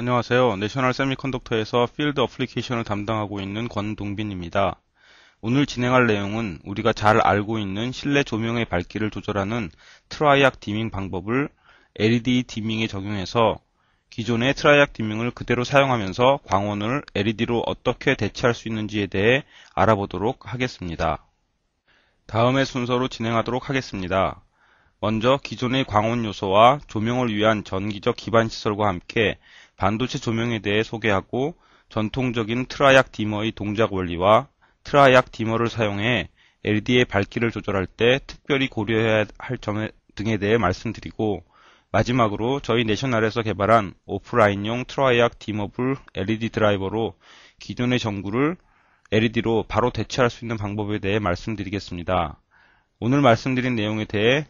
안녕하세요. 내셔널 세미컨덕터에서 필드 어플리케이션을 담당하고 있는 권동빈입니다. 오늘 진행할 내용은 우리가 잘 알고 있는 실내 조명의 밝기를 조절하는 트라이악 디밍 방법을 LED 디밍에 적용해서 기존의 트라이악 디밍을 그대로 사용하면서 광원을 LED로 어떻게 대체할 수 있는지에 대해 알아보도록 하겠습니다. 다음의 순서로 진행하도록 하겠습니다. 먼저 기존의 광원 요소와 조명을 위한 전기적 기반 시설과 함께 반도체 조명에 대해 소개하고 전통적인 트라약 디머의 동작 원리와 트라약 디머를 사용해 LD의 e 밝기를 조절할 때 특별히 고려해야 할 점 등에 대해 말씀드리고 마지막으로 저희 내셔널에서 개발한 오프라인용 트라이약 디머블 LED 드라이버로 기존의 전구를 LED로 바로 대체할 수 있는 방법에 대해 말씀드리겠습니다. 오늘 말씀드린 내용에 대해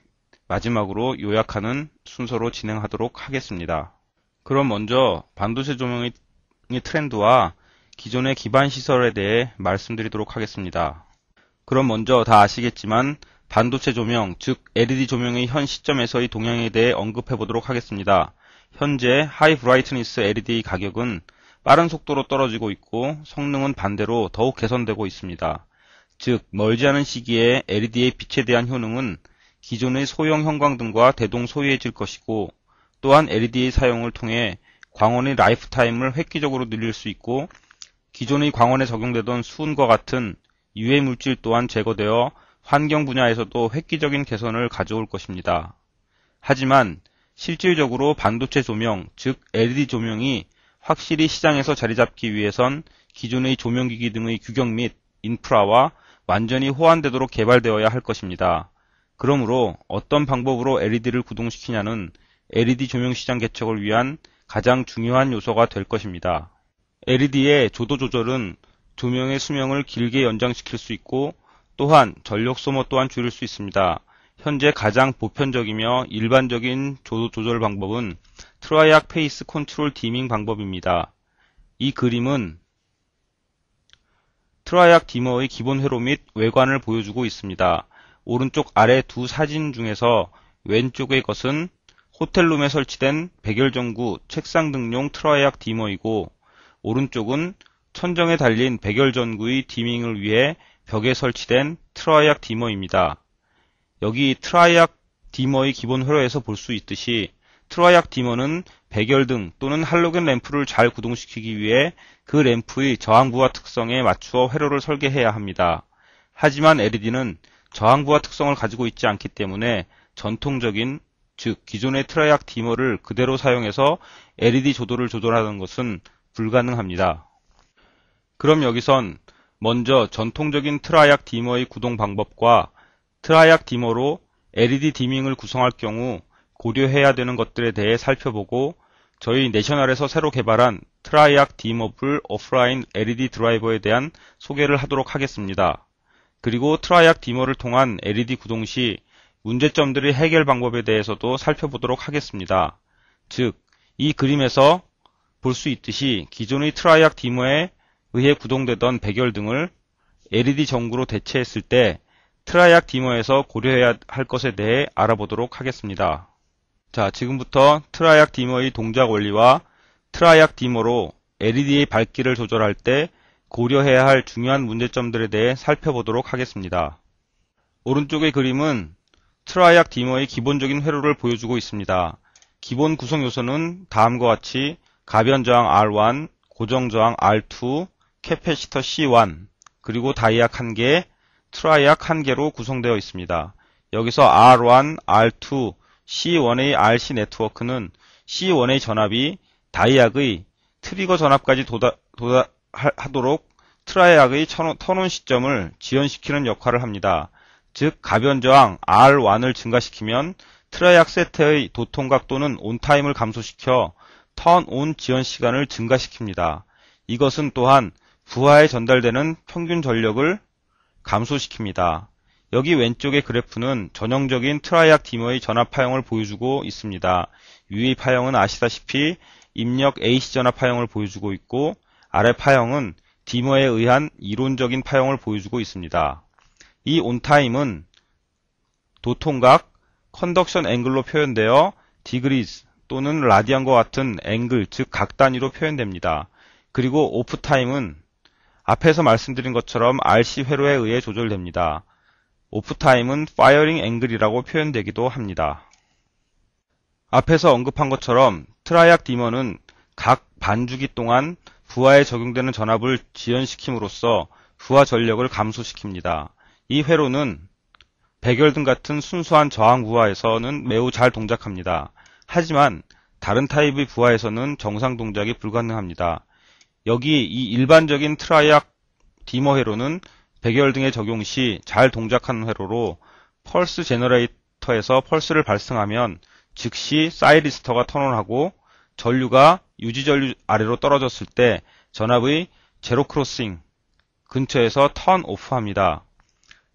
마지막으로 요약하는 순서로 진행하도록 하겠습니다. 그럼 먼저 반도체 조명의 트렌드와 기존의 기반 시설에 대해 말씀드리도록 하겠습니다. 그럼 먼저 다 아시겠지만 반도체 조명, 즉 LED 조명의 현 시점에서의 동향에 대해 언급해 보도록 하겠습니다. 현재 하이 브라이트니스 LED 가격은 빠른 속도로 떨어지고 있고 성능은 반대로 더욱 개선되고 있습니다. 즉, 멀지 않은 시기에 LED의 빛에 대한 효능은 기존의 소형 형광등과 대동 소이해질 것이고 또한 LED 사용을 통해 광원의 라이프타임을 획기적으로 늘릴 수 있고 기존의 광원에 적용되던 수은과 같은 유해 물질 또한 제거되어 환경 분야에서도 획기적인 개선을 가져올 것입니다. 하지만 실질적으로 반도체 조명, 즉 LED 조명이 확실히 시장에서 자리 잡기 위해선 기존의 조명기기 등의 규격 및 인프라와 완전히 호환되도록 개발되어야 할 것입니다. 그러므로 어떤 방법으로 LED를 구동시키냐는 LED 조명 시장 개척을 위한 가장 중요한 요소가 될 것입니다. LED의 조도 조절은 조명의 수명을 길게 연장시킬 수 있고 또한 전력 소모 또한 줄일 수 있습니다. 현재 가장 보편적이며 일반적인 조도 조절 방법은 트라이악 페이스 컨트롤 디밍 방법입니다. 이 그림은 트라이악 디머의 기본 회로 및 외관을 보여주고 있습니다. 오른쪽 아래 두 사진 중에서 왼쪽의 것은 호텔룸에 설치된 백열전구 책상 등용 트라이악 디머이고 오른쪽은 천정에 달린 백열전구의 디밍을 위해 벽에 설치된 트라이악 디머입니다. 여기 트라이악 디머의 기본 회로에서 볼 수 있듯이 트라이악 디머는 백열등 또는 할로겐 램프를 잘 구동시키기 위해 그 램프의 저항부와 특성에 맞추어 회로를 설계해야 합니다. 하지만 LED는 저항부와 특성을 가지고 있지 않기 때문에 전통적인 즉 기존의 트라이악 디머를 그대로 사용해서 LED 조도를 조절하는 것은 불가능합니다. 그럼 여기선 먼저 전통적인 트라이악 디머의 구동 방법과 트라이악 디머로 LED 디밍을 구성할 경우 고려해야 되는 것들에 대해 살펴보고 저희 내셔널에서 새로 개발한 트라이악 디머블 오프라인 LED 드라이버에 대한 소개를 하도록 하겠습니다. 그리고 트라이악 디머를 통한 LED 구동 시 문제점들의 해결 방법에 대해서도 살펴보도록 하겠습니다. 즉, 이 그림에서 볼 수 있듯이 기존의 트라이악 디머에 의해 구동되던 배결 등을 LED 전구로 대체했을 때 트라이악 디머에서 고려해야 할 것에 대해 알아보도록 하겠습니다. 자, 지금부터 트라이악 디머의 동작 원리와 트라이악 디머로 LED의 밝기를 조절할 때 고려해야 할 중요한 문제점들에 대해 살펴보도록 하겠습니다. 오른쪽의 그림은 트라이악 디머의 기본적인 회로를 보여주고 있습니다. 기본 구성 요소는 다음과 같이 가변 저항 R1, 고정 저항 R2, 캐패시터 C1, 그리고 다이악 1개, 트라이악 1개로 구성되어 있습니다. 여기서 R1, R2, C1의 RC 네트워크는 C1의 전압이 다이악의 트리거 전압까지 도달, 도달 하도록 트라이악의 턴온 시점을 지연시키는 역할을 합니다. 즉 가변 저항 R1을 증가시키면 트라이악 세트의 도통각 또는 온타임을 감소시켜 턴 온 지연 시간을 증가시킵니다. 이것은 또한 부하에 전달되는 평균 전력을 감소시킵니다. 여기 왼쪽의 그래프는 전형적인 트라이악 디머의 전압 파형을 보여주고 있습니다. 위의 파형은 아시다시피 입력 AC 전압 파형을 보여주고 있고 아래 파형은 디머에 의한 이론적인 파형을 보여주고 있습니다. 이 온타임은 도통각 컨덕션 앵글로 표현되어 디그리스 또는 라디안과 같은 앵글 즉 각 단위로 표현됩니다. 그리고 오프타임은 앞에서 말씀드린 것처럼 RC 회로에 의해 조절됩니다. 오프타임은 파이어링 앵글이라고 표현되기도 합니다. 앞에서 언급한 것처럼 트라이악 디머는 각 반주기 동안 부하에 적용되는 전압을 지연시킴으로써 부하 전력을 감소시킵니다. 이 회로는 백열등 같은 순수한 저항 부하에서는 매우 잘 동작합니다. 하지만 다른 타입의 부하에서는 정상 동작이 불가능합니다. 여기 이 일반적인 트라이악 디머 회로는 백열 등에 적용 시 잘 동작하는 회로로 펄스 제너레이터에서 펄스를 발생하면 즉시 사이리스터가 턴온하고 전류가 유지 전류 아래로 떨어졌을 때 전압의 제로 크로싱 근처에서 턴 오프합니다.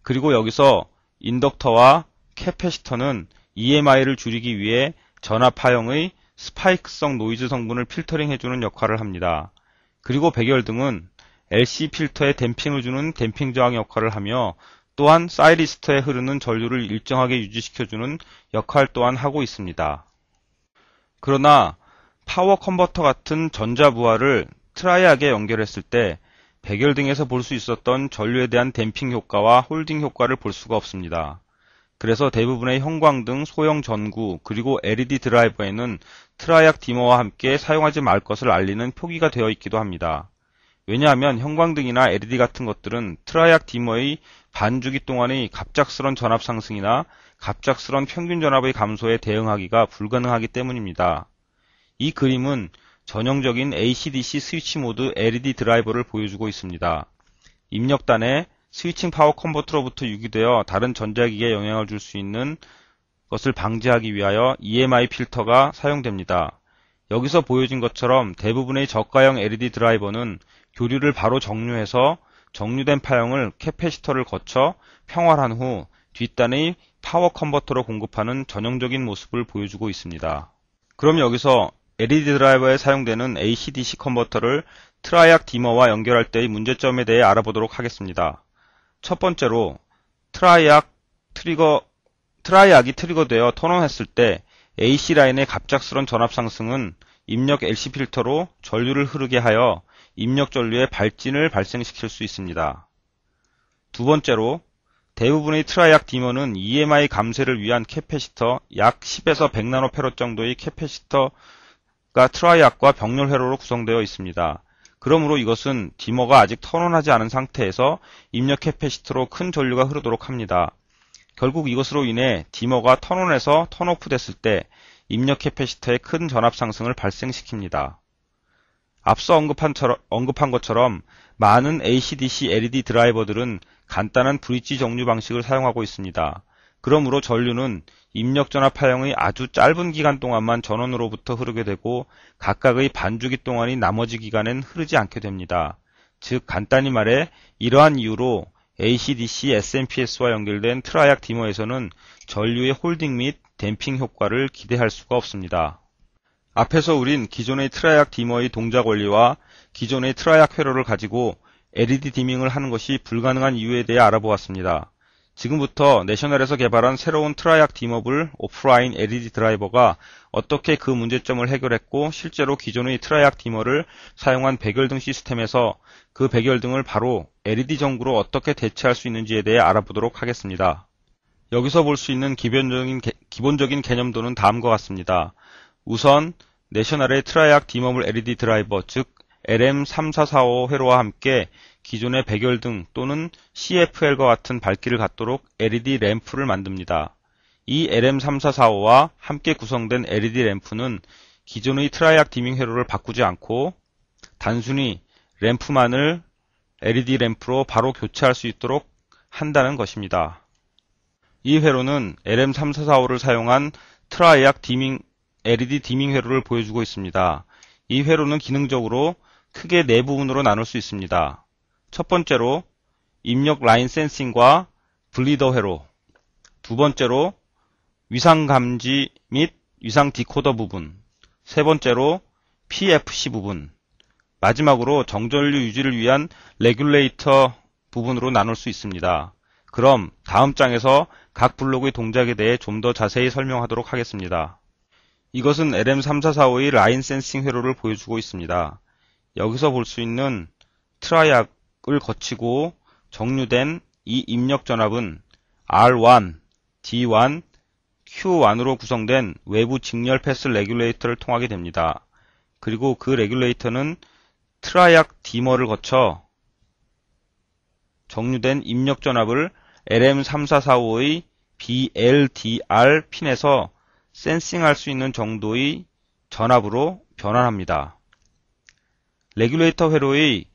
그리고 여기서 인덕터와 캐패시터는 EMI를 줄이기 위해 전압파형의 스파이크성 노이즈 성분을 필터링 해주는 역할을 합니다. 그리고 백열등은 LC 필터에 댐핑을 주는 댐핑 저항 역할을 하며 또한 사이리스터에 흐르는 전류를 일정하게 유지시켜주는 역할 또한 하고 있습니다. 그러나 파워 컨버터 같은 전자부하를 트라이하게 연결했을 때 백열 등에서 볼 수 있었던 전류에 대한 댐핑 효과와 홀딩 효과를 볼 수가 없습니다. 그래서 대부분의 형광등, 소형 전구, 그리고 LED 드라이버에는 트라이악 디머와 함께 사용하지 말 것을 알리는 표기가 되어 있기도 합니다. 왜냐하면 형광등이나 LED 같은 것들은 트라이악 디머의 반주기 동안의 갑작스런 전압 상승이나 갑작스런 평균 전압의 감소에 대응하기가 불가능하기 때문입니다. 이 그림은 전형적인 ACDC 스위치 모드 LED 드라이버를 보여주고 있습니다. 입력단에 스위칭 파워 컨버터로부터 유기되어 다른 전자기기에 영향을 줄 수 있는 것을 방지하기 위하여 EMI 필터가 사용됩니다. 여기서 보여진 것처럼 대부분의 저가형 LED 드라이버는 교류를 바로 정류해서 정류된 파형을 캐패시터를 거쳐 평활한 후 뒷단의 파워 컨버터로 공급하는 전형적인 모습을 보여주고 있습니다. 그럼 여기서 LED 드라이버에 사용되는 AC-DC 컨버터를 트라이악 디머와 연결할 때의 문제점에 대해 알아보도록 하겠습니다. 첫 번째로 트라이악 트리거 트라이악이 트리거되어 턴온했을 때 AC 라인의 갑작스런 전압 상승은 입력 LC 필터로 전류를 흐르게 하여 입력 전류의 발진을 발생시킬 수 있습니다. 두 번째로 대부분의 트라이악 디머는 EMI 감쇄를 위한 캐패시터 약 10에서 100나노페럿 정도의 캐패시터 가 트라이악과 병렬 회로로 구성되어 있습니다. 그러므로 이것은 디머가 아직 턴온하지 않은 상태에서 입력 캐패시트로 큰 전류가 흐르도록 합니다. 결국 이것으로 인해 디머가 턴온에서 턴오프 됐을 때 입력 캐패시터에 큰 전압 상승을 발생시킵니다. 앞서 언급한, 언급한 것처럼 많은 ACDC LED 드라이버들은 간단한 브릿지 정류 방식을 사용하고 있습니다. 그러므로 전류는 입력전압 파형의 아주 짧은 기간 동안만 전원으로부터 흐르게 되고 각각의 반주기 동안이 나머지 기간엔 흐르지 않게 됩니다. 즉 간단히 말해 이러한 이유로 ACDC s n p s 와 연결된 트라이악 디머에서는 전류의 홀딩 및 댐핑 효과를 기대할 수가 없습니다. 앞에서 우린 기존의 트라이악 디머의 동작 원리와 기존의 트라이악 회로를 가지고 LED 디밍을 하는 것이 불가능한 이유에 대해 알아보았습니다. 지금부터 내셔널에서 개발한 새로운 트라이악 디머블 오프라인 LED 드라이버가 어떻게 그 문제점을 해결했고 실제로 기존의 트라이악 디머를 사용한 백열등 시스템에서 그 백열등을 바로 LED 전구로 어떻게 대체할 수 있는지에 대해 알아보도록 하겠습니다. 여기서 볼 수 있는 기본적인, 개, 기본적인 개념도는 다음과 같습니다. 우선 내셔널의 트라이악 디머블 LED 드라이버 즉 LM3445 회로와 함께 기존의 백열등 또는 CFL과 같은 밝기를 갖도록 LED 램프를 만듭니다. 이 LM3445와 함께 구성된 LED 램프는 기존의 트라이악 디밍 회로를 바꾸지 않고 단순히 램프만을 LED 램프로 바로 교체할 수 있도록 한다는 것입니다. 이 회로는 LM3445를 사용한 트라이악 디밍, LED 디밍 회로를 보여주고 있습니다. 이 회로는 기능적으로 크게 네 부분으로 나눌 수 있습니다. 첫 번째로 입력 라인 센싱과 블리더 회로 두 번째로 위상 감지 및 위상 디코더 부분 세 번째로 PFC 부분 마지막으로 정전류 유지를 위한 레귤레이터 부분으로 나눌 수 있습니다. 그럼 다음 장에서 각 블록의 동작에 대해 좀 더 자세히 설명하도록 하겠습니다. 이것은 LM3445의 라인 센싱 회로를 보여주고 있습니다. 여기서 볼 수 있는 트라이악 입력을 거치고 정류된 이 입력 전압은 R1, D1, Q1으로 구성된 외부 직렬 패스 레귤레이터를 통하게 됩니다. 그리고 그 레귤레이터는 트라이악 디머를 거쳐 정류된 입력 전압을 LM3445의 BLDR 핀에서 센싱할 수 있는 정도의 전압으로 변환합니다. 레귤레이터 회로의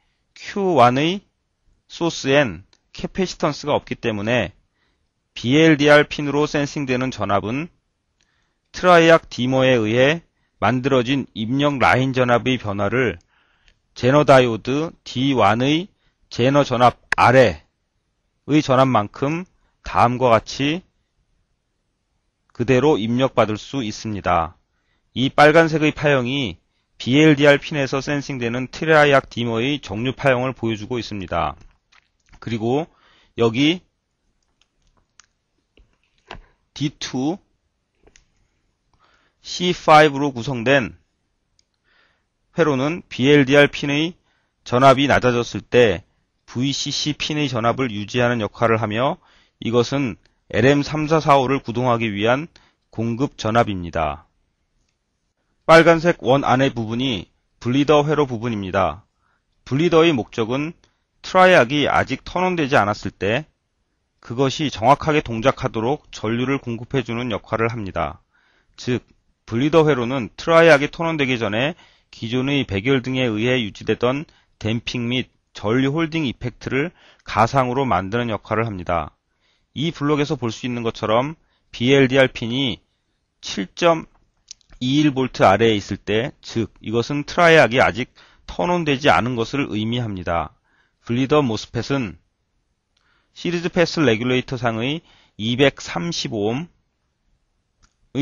Q1의 소스엔 캐페시턴스가 없기 때문에 BLDR 핀으로 센싱되는 전압은 트라이악 디머에 의해 만들어진 입력 라인 전압의 변화를 제너 다이오드 D1의 제너 전압 아래의 전압만큼 다음과 같이 그대로 입력받을 수 있습니다. 이 빨간색의 파형이 BLDR 핀에서 센싱되는 트라이약 디머의 정류 파형을 보여주고 있습니다. 그리고 여기 D2 C5로 구성된 회로는 BLDR 핀의 전압이 낮아졌을 때 VCC 핀의 전압을 유지하는 역할을 하며 이것은 LM3445를 구동하기 위한 공급 전압입니다. 빨간색 원 안의 부분이 블리더 회로 부분입니다. 블리더의 목적은 트라이악이 아직 턴온되지 않았을 때 그것이 정확하게 동작하도록 전류를 공급해주는 역할을 합니다. 즉, 블리더 회로는 트라이악이 턴온되기 전에 기존의 백열 등에 의해 유지되던 댐핑 및 전류 홀딩 이펙트를 가상으로 만드는 역할을 합니다. 이 블록에서 볼 수 있는 것처럼 BLDR 핀이 7. 21V 아래에 있을 때, 즉 이것은 트라이악이 아직 턴온되지 않은 것을 의미합니다. 블리더 모스펫은 시리즈 패스 레귤레이터 상의 2 3 5옴의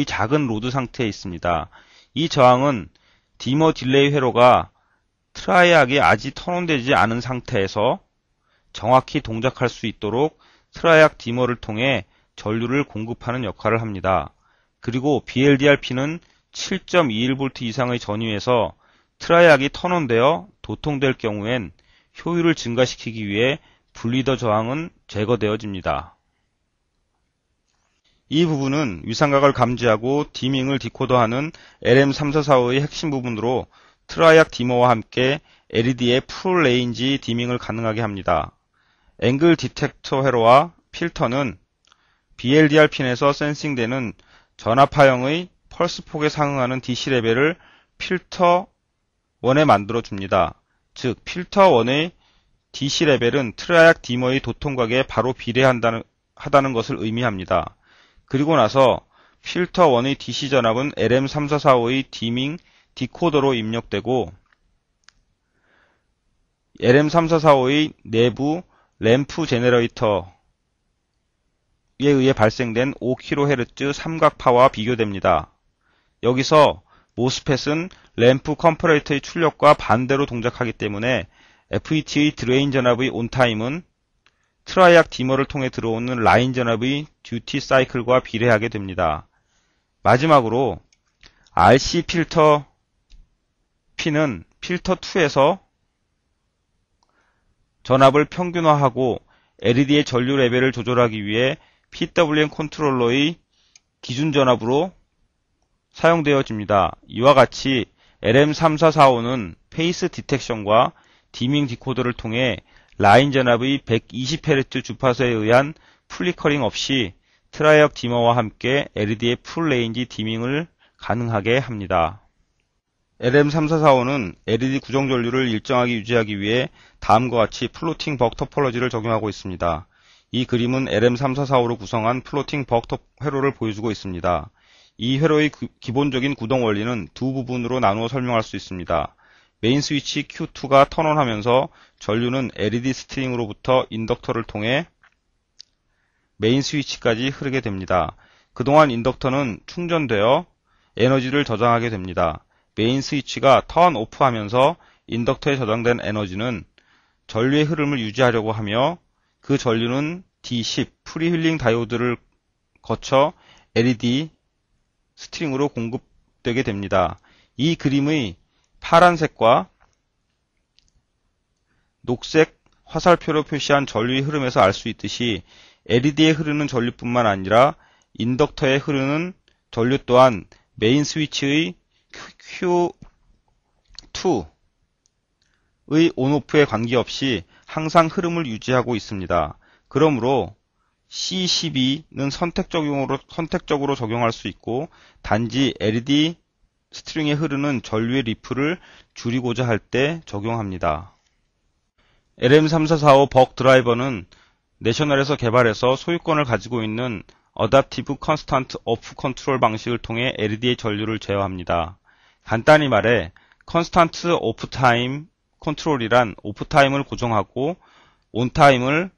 작은 로드 상태에 있습니다. 이 저항은 디머 딜레이 회로가 트라이악이 아직 턴온되지 않은 상태에서 정확히 동작할 수 있도록 트라이악 디머를 통해 전류를 공급하는 역할을 합니다. 그리고 BLDRP는 7.21V 이상의 전위에서 트라이악이 턴온되어 도통될 경우엔 효율을 증가시키기 위해 분리더 저항은 제거되어집니다. 이 부분은 위상각을 감지하고 디밍을 디코더하는 LM3445의 핵심 부분으로 트라이악 디머와 함께 LED의 풀 레인지 디밍을 가능하게 합니다. 앵글 디텍터 회로와 필터는 BLDR 핀에서 센싱되는 전압파형의 펄스 폭에 상응하는 DC 레벨을 필터 원에 만들어 줍니다. 즉 필터 원의 DC 레벨은 트라약 디머의 도통각에 바로 비례한다는 하다는 것을 의미합니다. 그리고 나서 필터 1의 DC 전압은 LM3445의 디밍 디코더로 입력되고 LM3445의 내부 램프 제네레이터에 의해 발생된 5kHz 삼각파와 비교됩니다. 여기서 모스펫은 램프 컴퍼레이터의 출력과 반대로 동작하기 때문에 FET의 드레인 전압의 온타임은 트라이악 디머를 통해 들어오는 라인 전압의 듀티 사이클과 비례하게 됩니다. 마지막으로 RC 필터 P는 필터 2에서 전압을 평균화하고 LED의 전류 레벨을 조절하기 위해 PWM 컨트롤러의 기준 전압으로 사용되어집니다. 이와 같이 LM3445는 페이스 디텍션과 디밍 디코더를 통해 라인 전압의 120Hz 주파수에 의한 플리커링 없이 트라이업 디머와 함께 LED의 풀 레인지 디밍을 가능하게 합니다. LM3445는 LED 구정 전류를 일정하게 유지하기 위해 다음과 같이 플로팅 벅 터폴러지를 적용하고 있습니다. 이 그림은 LM3445로 구성한 플로팅 벅 회로를 보여주고 있습니다. 이 회로의 그 기본적인 구동 원리는 두 부분으로 나누어 설명할 수 있습니다. 메인 스위치 Q2가 턴온하면서 전류는 LED 스트링으로부터 인덕터를 통해 메인 스위치까지 흐르게 됩니다. 그동안 인덕터는 충전되어 에너지를 저장하게 됩니다. 메인 스위치가 턴 오프하면서 인덕터에 저장된 에너지는 전류의 흐름을 유지하려고 하며 그 전류는 D10 프리힐링 다이오드를 거쳐 LED 스트링으로 공급되게 됩니다. 이 그림의 파란색과 녹색 화살표로 표시한 전류의 흐름에서 알 수 있듯이 LED에 흐르는 전류뿐만 아니라 인덕터에 흐르는 전류 또한 메인 스위치의 Q2의 온오프에 관계없이 항상 흐름을 유지하고 있습니다. 그러므로 C12는 선택적용으로, 선택적으로 적용할 수 있고, 단지 LED 스트링에 흐르는 전류의 리플을 줄이고자 할 때 적용합니다. LM3445 버벅 드라이버는 내셔널에서 개발해서 소유권을 가지고 있는 어답티브 컨스턴트 오프 컨트롤 방식을 통해 LED의 전류를 제어합니다. 간단히 말해 컨스턴트 오프 타임 컨트롤이란 오프 타임을 고정하고 온 타임을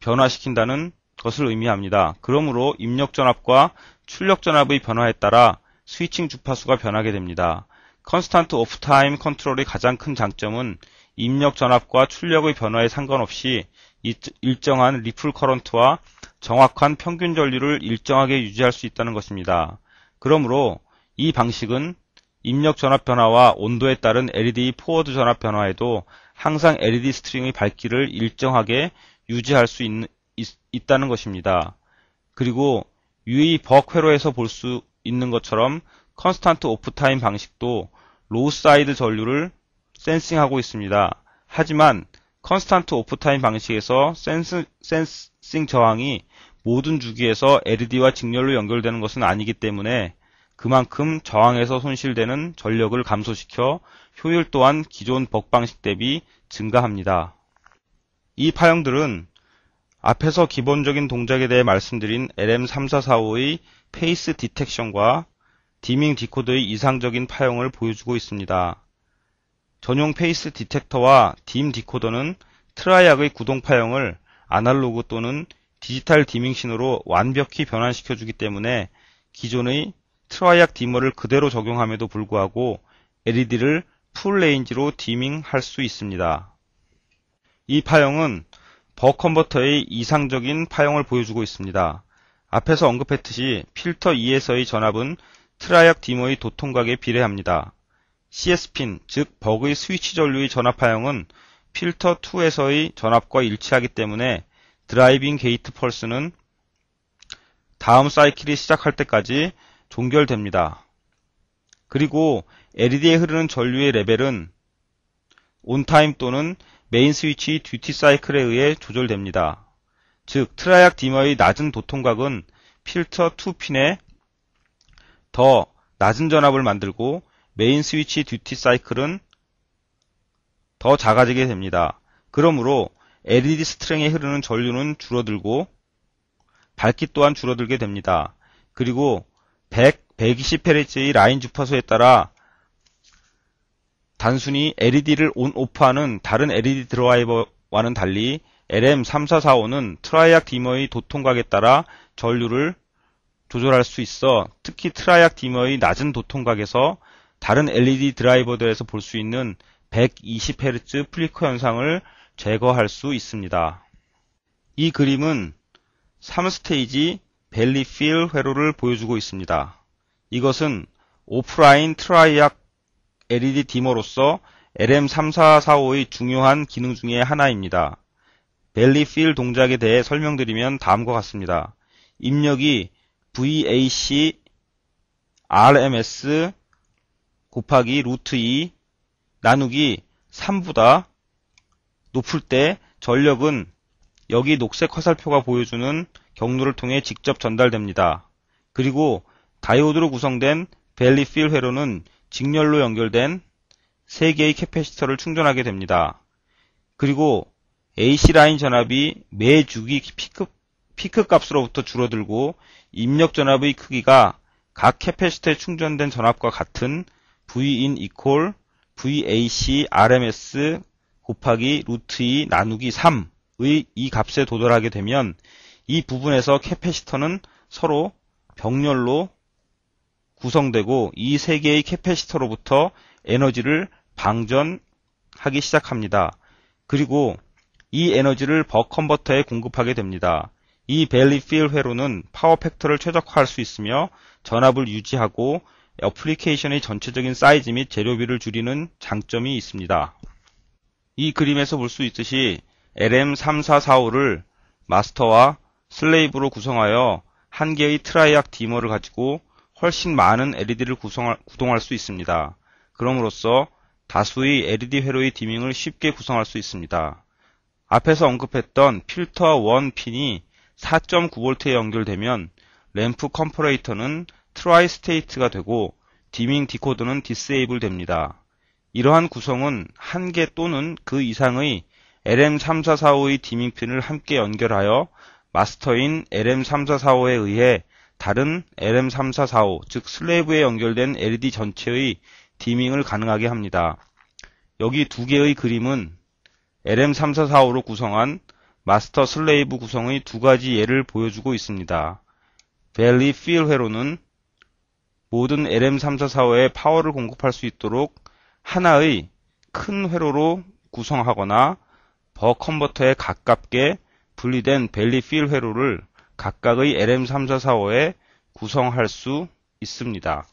변화시킨다는 것을 의미합니다. 그러므로 입력 전압과 출력 전압의 변화에 따라 스위칭 주파수가 변하게 됩니다. 컨스탄트 오프 타임 컨트롤의 가장 큰 장점은 입력 전압과 출력의 변화에 상관없이 일정한 리플 커런트와 정확한 평균 전류를 일정하게 유지할 수 있다는 것입니다. 그러므로 이 방식은 입력 전압 변화와 온도에 따른 LED 포워드 전압 변화에도 항상 LED 스트링의 밝기를 일정하게 유지할 수 있, 는 있, 다는 것입니다. 그리고 유의 벅 회로에서 볼 수 있는 것처럼 컨스탄트 오프타임 방식도 로우 사이드 전류를 센싱하고 있습니다. 하지만 컨스탄트 오프타임 방식에서 센스, 센싱 저항이 모든 주기에서 LED와 직렬로 연결되는 것은 아니기 때문에 그만큼 저항에서 손실되는 전력을 감소시켜 효율 또한 기존 벅 방식 대비 증가합니다. 이 파형들은 앞에서 기본적인 동작에 대해 말씀드린 LM3445의 페이스 디텍션과 디밍 디코더의 이상적인 파형을 보여주고 있습니다. 전용 페이스 디텍터와 딤 디코더는 트라이악의 구동 파형을 아날로그 또는 디지털 디밍 신호로 완벽히 변환시켜주기 때문에 기존의 트라이악 디머를 그대로 적용함에도 불구하고 LED를 풀 레인지로 디밍 할수 있습니다. 이 파형은 버 컨버터의 이상적인 파형을 보여주고 있습니다. 앞에서 언급했듯이 필터 2에서의 전압은 트라이악 디머의 도통각에 비례합니다. CS핀, 즉 버그의 스위치 전류의 전압 파형은 필터 2에서의 전압과 일치하기 때문에 드라이빙 게이트 펄스는 다음 사이클이 시작할 때까지 종결됩니다. 그리고 LED에 흐르는 전류의 레벨은 온타임 또는 메인 스위치 듀티 사이클에 의해 조절됩니다. 즉, 트라이악 디머의 낮은 도통각은 필터 2핀에 더 낮은 전압을 만들고 메인 스위치 듀티 사이클은 더 작아지게 됩니다. 그러므로 LED 스트링에 흐르는 전류는 줄어들고 밝기 또한 줄어들게 됩니다. 그리고 100, 120Hz의 라인 주파수에 따라 단순히 LED를 온, 오프하는 다른 LED 드라이버와는 달리 LM3445는 트라이악 디머의 도통각에 따라 전류를 조절할 수 있어 특히 트라이악 디머의 낮은 도통각에서 다른 LED 드라이버들에서 볼 수 있는 120Hz 플리커 현상을 제거할 수 있습니다. 이 그림은 3스테이지 벨리필 회로를 보여주고 있습니다. 이것은 오프라인 트라이악 LED 디머로서 LM3445의 중요한 기능 중의 하나입니다. 벨리 필 동작에 대해 설명드리면 다음과 같습니다. 입력이 VAC RMS 곱하기 루트 2 나누기 3보다 높을 때 전력은 여기 녹색 화살표가 보여주는 경로를 통해 직접 전달됩니다. 그리고 다이오드로 구성된 벨리필 회로는 직렬로 연결된 3개의 캐페시터를 충전하게 됩니다. 그리고 AC 라인 전압이 매 주기 피크, 피크 값으로부터 줄어들고 입력 전압의 크기가 각캐페시터에 충전된 전압과 같은 Vin equal VAC RMS 곱하기 루트 2 나누기 3의 이 값에 도달하게 되면 이 부분에서 캐페시터는 서로 병렬로 구성되고 이 세 개의 캐패시터로부터 에너지를 방전하기 시작합니다. 그리고 이 에너지를 버 컨버터에 공급하게 됩니다. 이 벨리 필 회로는 파워 팩터를 최적화할 수 있으며 전압을 유지하고 애플리케이션의 전체적인 사이즈 및 재료비를 줄이는 장점이 있습니다. 이 그림에서 볼 수 있듯이 LM3445를 마스터와 슬레이브로 구성하여 한 개의 트라이악 디머를 가지고 훨씬 많은 LED를 구성할, 구동할 수 있습니다. 그럼으로써 다수의 LED 회로의 디밍을 쉽게 구성할 수 있습니다. 앞에서 언급했던 필터 1 핀이 4.9V에 연결되면 램프 컴퍼레이터는 트라이 스테이트가 되고 디밍 디코더는 디스에이블 됩니다. 이러한 구성은 한 개 또는 그 이상의 LM3445의 디밍 핀을 함께 연결하여 마스터인 LM3445에 의해 다른 LM3445, 즉슬레이브에 연결된 LED 전체의 디밍을 가능하게 합니다. 여기 두 개의 그림은 LM3445로 구성한 마스터 슬레이브 구성의 두 가지 예를 보여주고 있습니다. 벨리 필 회로는 모든 LM3445에 파워를 공급할 수 있도록 하나의 큰 회로로 구성하거나 버 컨버터에 가깝게 분리된 벨리 필 회로를 각각의 LM3445에 구성할 수 있습니다.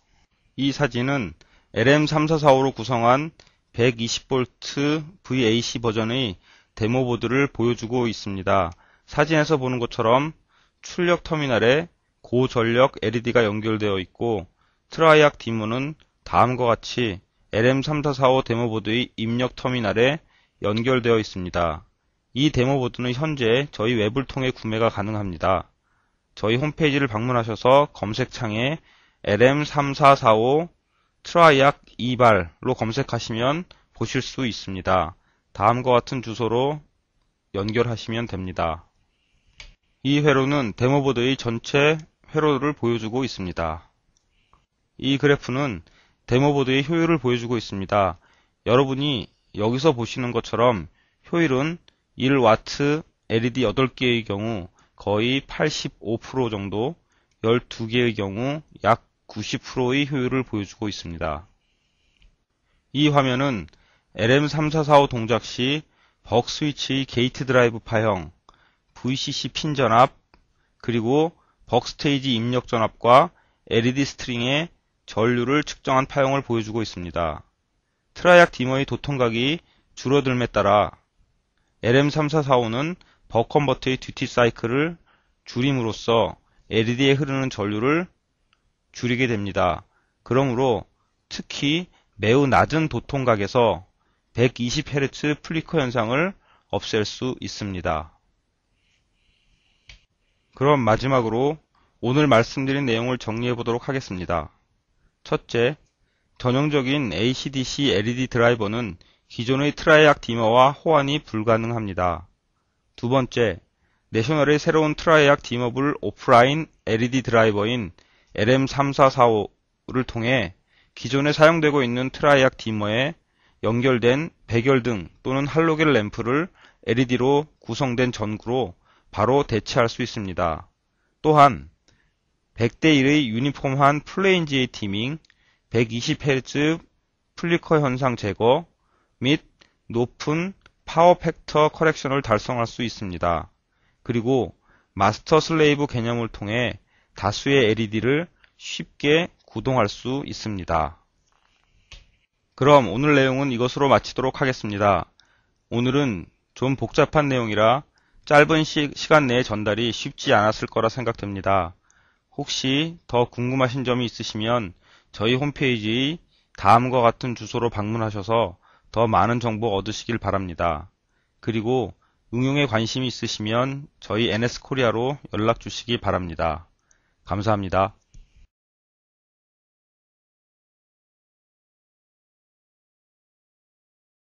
이 사진은 LM3445로 구성한 120V VAC 버전의 데모 보드를 보여주고 있습니다. 사진에서 보는 것처럼 출력 터미널에 고전력 LED가 연결되어 있고 트라이악 디모는 다음과 같이 LM3445 데모보드의 입력 터미널에 연결되어 있습니다. 이 데모보드는 현재 저희 웹을 통해 구매가 가능합니다. 저희 홈페이지를 방문하셔서 검색창에 LM3445 트라이악 이발로 검색하시면 보실 수 있습니다. 다음과 같은 주소로 연결하시면 됩니다. 이 회로는 데모보드의 전체 회로를 보여주고 있습니다. 이 그래프는 데모보드의 효율을 보여주고 있습니다. 여러분이 여기서 보시는 것처럼 효율은 1W LED 8개의 경우 거의 85% 정도 12개의 경우 약 90%의 효율을 보여주고 있습니다. 이 화면은 LM3445 동작 시벅스위치 게이트 드라이브 파형, VCC 핀 전압, 그리고 벅 스테이지 입력 전압과 LED 스트링의 전류를 측정한 파형을 보여주고 있습니다. 트라이악 디머의 도통각이 줄어들에 따라 LM3445는 버 컨버터의 듀티 사이클을 줄임으로써 LED에 흐르는 전류를 줄이게 됩니다. 그러므로 특히 매우 낮은 도통각에서 120Hz 플리커 현상을 없앨 수 있습니다. 그럼 마지막으로 오늘 말씀드린 내용을 정리해 보도록 하겠습니다. 첫째, 전형적인 ACDC LED 드라이버는 기존의 트라이악 디머와 호환이 불가능합니다. 두 번째, 내셔널의 새로운 트라이악 디머블 오프라인 LED 드라이버인 LM3445를 통해 기존에 사용되고 있는 트라이악 디머에 연결된 백열등 또는 할로겐 램프를 LED로 구성된 전구로 바로 대체할 수 있습니다. 또한 100대1의 유니폼한 플레인 GA 티밍, 120Hz 플리커 현상 제거 및 높은 파워 팩터 커렉션을 달성할 수 있습니다. 그리고 마스터 슬레이브 개념을 통해 다수의 LED를 쉽게 구동할 수 있습니다. 그럼 오늘 내용은 이것으로 마치도록 하겠습니다. 오늘은 좀 복잡한 내용이라 짧은 시, 간 내에 전달이 쉽지 않았을 거라 생각됩니다. 혹시 더 궁금하신 점이 있으시면 저희 홈페이지 다음과 같은 주소로 방문하셔서 더 많은 정보 얻으시길 바랍니다. 그리고 응용에 관심이 있으시면 저희 NS코리아로 연락 주시기 바랍니다. 감사합니다.